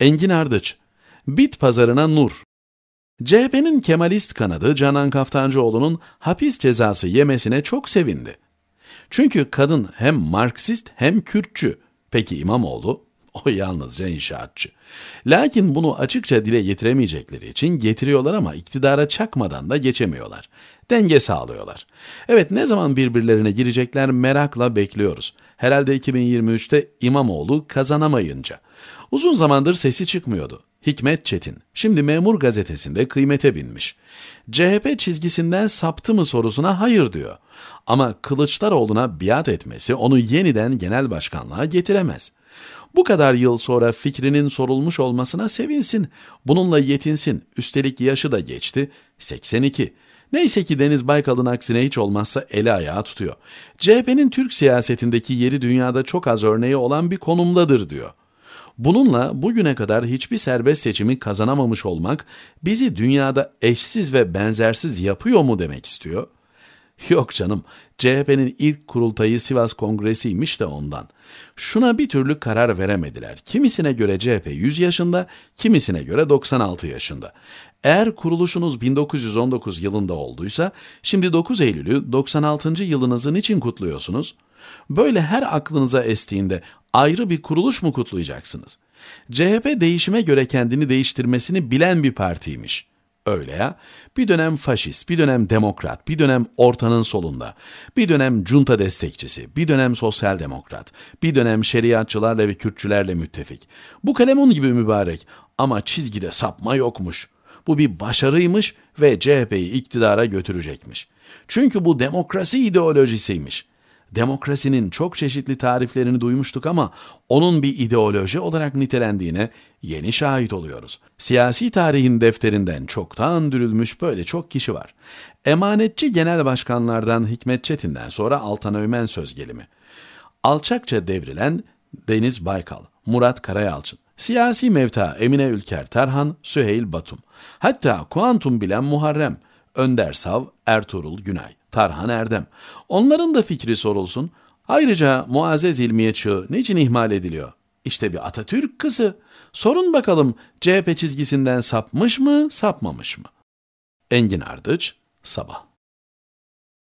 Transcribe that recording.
Engin Ardıç, Bit Pazarına Nur. CHP'nin Kemalist kanadı Canan Kaftancıoğlu'nun hapis cezası yemesine çok sevindi. Çünkü kadın hem Marksist hem Kürtçü. Peki İmamoğlu? O yalnızca inşaatçı. Lakin bunu açıkça dile getiremeyecekleri için getiriyorlar ama iktidara çakmadan da geçemiyorlar. Denge sağlıyorlar. Evet ne zaman birbirlerine girecekler merakla bekliyoruz. Herhalde 2023'te İmamoğlu kazanamayınca. Uzun zamandır sesi çıkmıyordu. Hikmet Çetin, şimdi Memur Gazetesi'nde kıymete binmiş. CHP çizgisinden saptı mı sorusuna hayır diyor. Ama Kılıçdaroğlu'na biat etmesi onu yeniden genel başkanlığa getiremez. Bu kadar yıl sonra fikrinin sorulmuş olmasına sevinsin. Bununla yetinsin. Üstelik yaşı da geçti. 82. Neyse ki Deniz Baykal'ın aksine hiç olmazsa eli ayağı tutuyor. CHP'nin Türk siyasetindeki yeri dünyada çok az örneği olan bir konumdadır diyor. Bununla bugüne kadar hiçbir serbest seçimi kazanamamış olmak bizi dünyada eşsiz ve benzersiz yapıyor mu demek istiyor? Yok canım, CHP'nin ilk kurultayı Sivas Kongresi'ymiş de ondan. Şuna bir türlü karar veremediler. Kimisine göre CHP 100 yaşında, kimisine göre 96 yaşında. Eğer kuruluşunuz 1919 yılında olduysa, şimdi 9 Eylül'ü 96. yılınızın için kutluyorsunuz? Böyle her aklınıza estiğinde ayrı bir kuruluş mu kutlayacaksınız? CHP değişime göre kendini değiştirmesini bilen bir partiymiş.'' Öyle ya. Bir dönem faşist, bir dönem demokrat, bir dönem ortanın solunda, bir dönem junta destekçisi, bir dönem sosyal demokrat, bir dönem şeriatçılarla ve Kürtçülerle müttefik. Bu kalem onun gibi mübarek ama çizgide sapma yokmuş. Bu bir başarıymış ve CHP'yi iktidara götürecekmiş. Çünkü bu demokrasi ideolojisiymiş.'' Demokrasinin çok çeşitli tariflerini duymuştuk ama onun bir ideoloji olarak nitelendiğine yeni şahit oluyoruz. Siyasi tarihin defterinden çoktan dürülmüş böyle çok kişi var. Emanetçi genel başkanlardan Hikmet Çetin'den sonra Altan Öymen söz gelimi. Alçakça devrilen Deniz Baykal, Murat Karayalçın. Siyasi mevta Emine Ülker Tarhan, Süheyl Batum. Hatta kuantum bilen Muharrem, Önder Sav, Ertuğrul Günay. Tarhan Erdem. Onların da fikri sorulsun. Ayrıca Muazzez İlmiye Çığ niçin ihmal ediliyor? İşte bir Atatürk kızı. Sorun bakalım CHP çizgisinden sapmış mı, sapmamış mı? Engin Ardıç, Sabah